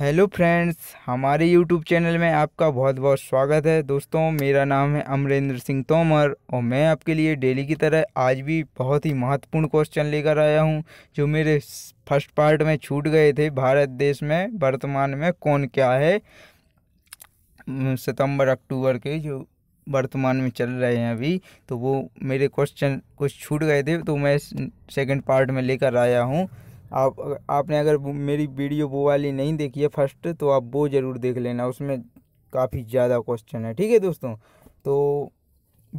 hello friends हमारे YouTube channel में आपका बहुत बहुत स्वागत है दोस्तों मेरा नाम है अमरेंद्र सिंह तोमर और मैं आपके लिए डेली की तरह आज भी बहुत ही महत्वपूर्ण क्वेश्चन लेकर आया हूं जो मेरे फर्स्ट पार्ट में छूट गए थे भारत देश में वर्तमान में कौन क्या है सितंबर अक्टूबर के जो वर्तमान में चल रहे हैं अभी तो वो मेरे क्वेश्चन कुछ छूट गए थे तो मैं सेकेंड पार्ट में लेकर आया हूँ आप आपने अगर मेरी वीडियो वो वाली नहीं देखी है फर्स्ट तो आप वो ज़रूर देख लेना उसमें काफ़ी ज़्यादा क्वेश्चन है ठीक है दोस्तों तो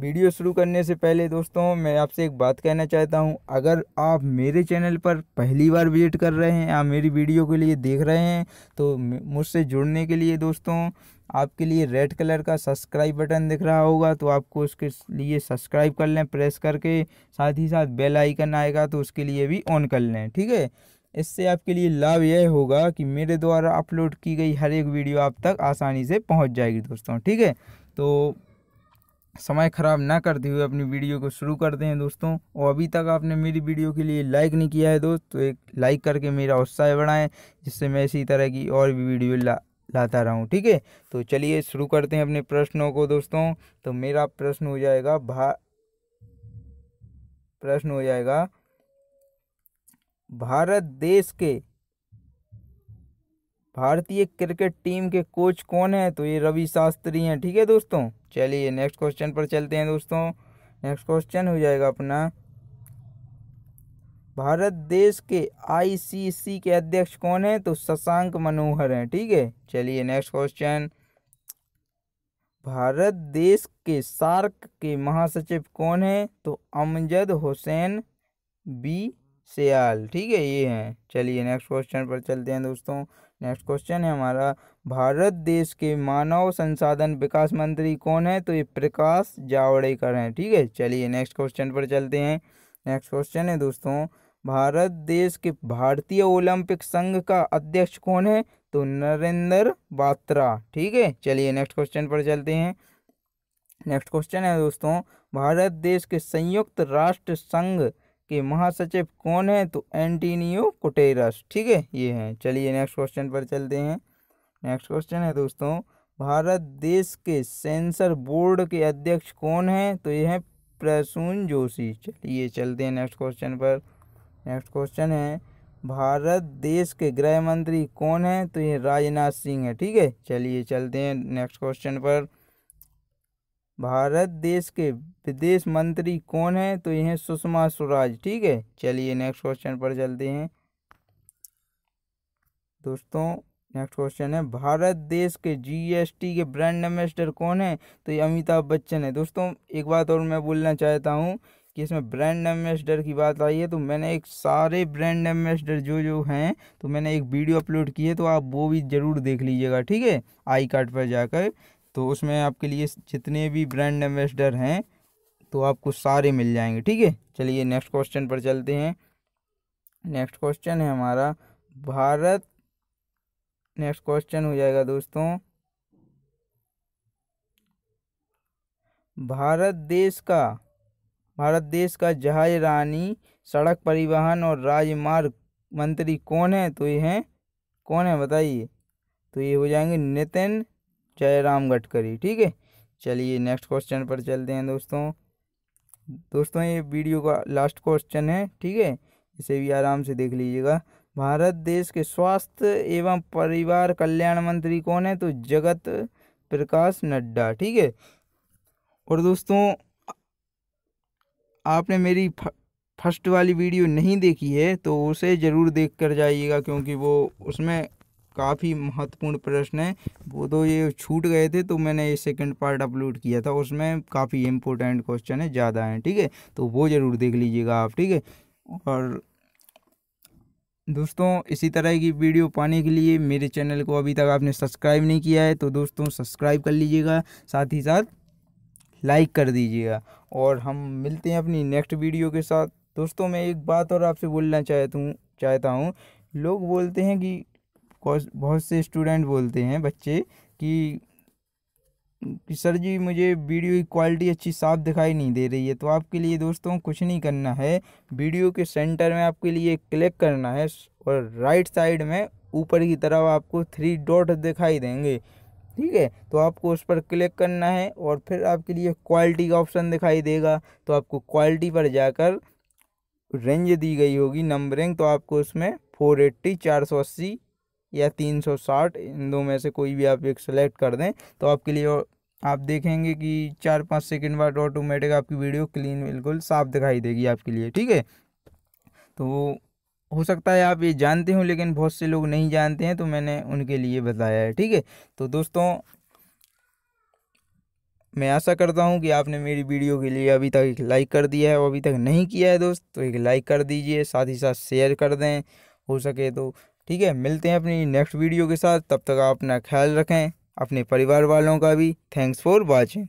वीडियो शुरू करने से पहले दोस्तों मैं आपसे एक बात कहना चाहता हूं अगर आप मेरे चैनल पर पहली बार विजिट कर रहे हैं या मेरी वीडियो के लिए देख रहे हैं तो मुझसे जुड़ने के लिए दोस्तों आपके लिए रेड कलर का सब्सक्राइब बटन दिख रहा होगा तो आपको उसके लिए सब्सक्राइब कर लें प्रेस करके साथ ही साथ बेल आइकन आएगा तो उसके लिए भी ऑन कर लें ठीक है इससे आपके लिए लाभ यह होगा कि मेरे द्वारा अपलोड की गई हर एक वीडियो आप तक आसानी से पहुंच जाएगी दोस्तों ठीक है तो समय ख़राब ना करते हुए अपनी वीडियो को शुरू करते हैं दोस्तों और अभी तक आपने मेरी वीडियो के लिए लाइक नहीं किया है दोस्त तो एक लाइक करके मेरा उत्साह बढ़ाएं जिससे मैं इसी तरह की और भी वीडियो ला लाता रहूं ठीक है तो चलिए शुरू करते हैं अपने प्रश्नों को दोस्तों तो मेरा प्रश्न हो जाएगा भा प्रश्न हो जाएगा भारत देश के भारतीय क्रिकेट टीम के कोच कौन है तो ये रवि शास्त्री हैं ठीक है दोस्तों चलिए नेक्स्ट क्वेश्चन पर चलते हैं दोस्तों नेक्स्ट क्वेश्चन हो जाएगा अपना भारत देश के आईसीसी के अध्यक्ष कौन है तो शशांक मनोहर हैं ठीक है चलिए नेक्स्ट क्वेश्चन भारत देश के सार्क के महासचिव कौन है तो अमजद हुसैन बी सियाल ठीक है ये हैं चलिए नेक्स्ट क्वेश्चन पर चलते हैं दोस्तों नेक्स्ट क्वेश्चन है हमारा भारत देश के मानव संसाधन विकास मंत्री कौन है तो ये प्रकाश जावड़ेकर हैं ठीक है चलिए नेक्स्ट क्वेश्चन पर चलते हैं नेक्स्ट क्वेश्चन है दोस्तों भारत देश के भारतीय ओलंपिक संघ का अध्यक्ष कौन है तो नरेंद्र बात्रा ठीक है चलिए नेक्स्ट क्वेश्चन पर चलते हैं नेक्स्ट क्वेश्चन है दोस्तों भारत देश के संयुक्त राष्ट्र संघ के महासचिव कौन है तो एंटीनियो कुटेरस ठीक है ये हैं चलिए नेक्स्ट क्वेश्चन पर चलते हैं नेक्स्ट क्वेश्चन है दोस्तों भारत देश के सेंसर बोर्ड के अध्यक्ष कौन हैं तो ये हैं प्रसून जोशी चलिए चलते हैं नेक्स्ट क्वेश्चन पर नेक्स्ट क्वेश्चन है भारत देश के गृह मंत्री कौन है तो ये राजनाथ सिंह है ठीक है चलिए चलते हैं नेक्स्ट क्वेश्चन पर भारत देश के विदेश मंत्री कौन है तो ये सुषमा स्वराज ठीक है चलिए नेक्स्ट क्वेश्चन पर चलते हैं दोस्तों नेक्स्ट क्वेश्चन है भारत देश के जीएसटी के ब्रांड एम्बेसडर कौन है तो ये अमिताभ बच्चन है दोस्तों एक बात और मैं बोलना चाहता हूँ कि इसमें ब्रांड एम्बेसडर की बात आई है तो मैंने एक सारे ब्रांड एम्बेसडर जो जो हैं तो मैंने एक वीडियो अपलोड की है तो आप वो भी ज़रूर देख लीजिएगा ठीक है आई कार्ड पर जाकर तो उसमें आपके लिए जितने भी ब्रांड एम्बेसडर हैं तो आपको सारे मिल जाएंगे ठीक है चलिए नेक्स्ट क्वेश्चन पर चलते हैं नेक्स्ट क्वेश्चन है हमारा भारत नेक्स्ट क्वेश्चन हो जाएगा दोस्तों भारत देश का भारत देश का जहाज रानी सड़क परिवहन और राजमार्ग मंत्री कौन है तो ये हैं कौन है बताइए तो ये हो जाएंगे नितिन जयराम गडकरी ठीक है चलिए नेक्स्ट क्वेश्चन पर चलते हैं दोस्तों दोस्तों ये वीडियो का लास्ट क्वेश्चन है ठीक है इसे भी आराम से देख लीजिएगा भारत देश के स्वास्थ्य एवं परिवार कल्याण मंत्री कौन है तो जगत प्रकाश नड्डा ठीक है और दोस्तों आपने मेरी फर्स्ट वाली वीडियो नहीं देखी है तो उसे ज़रूर देख कर जाइएगा क्योंकि वो उसमें काफ़ी महत्वपूर्ण प्रश्न है वो तो ये छूट गए थे तो मैंने ये सेकंड पार्ट अपलोड किया था उसमें काफ़ी इम्पोर्टेंट क्वेश्चन है ज़्यादा हैं ठीक है तो वो ज़रूर देख लीजिएगा आप ठीक है और दोस्तों इसी तरह की वीडियो पाने के लिए मेरे चैनल को अभी तक आपने सब्सक्राइब नहीं किया है तो दोस्तों सब्सक्राइब कर लीजिएगा साथ ही साथ लाइक कर दीजिएगा और हम मिलते हैं अपनी नेक्स्ट वीडियो के साथ दोस्तों मैं एक बात और आपसे बोलना चाहता हूँ चाहता हूँ लोग बोलते हैं कि बहुत से स्टूडेंट बोलते हैं बच्चे कि कि सर जी मुझे वीडियो की क्वालिटी अच्छी साफ दिखाई नहीं दे रही है तो आपके लिए दोस्तों कुछ नहीं करना है वीडियो के सेंटर में आपके लिए क्लिक करना है और राइट साइड में ऊपर की तरफ आपको थ्री डॉट दिखाई देंगे ठीक है तो आपको उस पर क्लिक करना है और फिर आपके लिए क्वालिटी का ऑप्शन दिखाई देगा तो आपको क्वालिटी पर जाकर रेंज दी गई होगी नंबरिंग तो आपको उसमें फोर एट्टी चार सौ अस्सी या 360 इन दो में से कोई भी आप एक सेलेक्ट कर दें तो आपके लिए आप देखेंगे कि चार पाँच सेकेंड बाद ऑटोमेटिक आपकी वीडियो क्लीन बिल्कुल साफ दिखाई देगी आपके लिए ठीक है तो हो सकता है आप ये जानते हो लेकिन बहुत से लोग नहीं जानते हैं तो मैंने उनके लिए बताया है ठीक है तो दोस्तों मैं आशा करता हूँ कि आपने मेरी वीडियो के लिए अभी तक एक लाइक कर दिया है और अभी तक नहीं किया है दोस्त तो एक लाइक कर दीजिए साथ ही साथ शेयर कर दें हो सके तो ठीक है मिलते हैं अपनी नेक्स्ट वीडियो के साथ तब तक आप अपना ख्याल रखें अपने परिवार वालों का भी थैंक्स फॉर वॉचिंग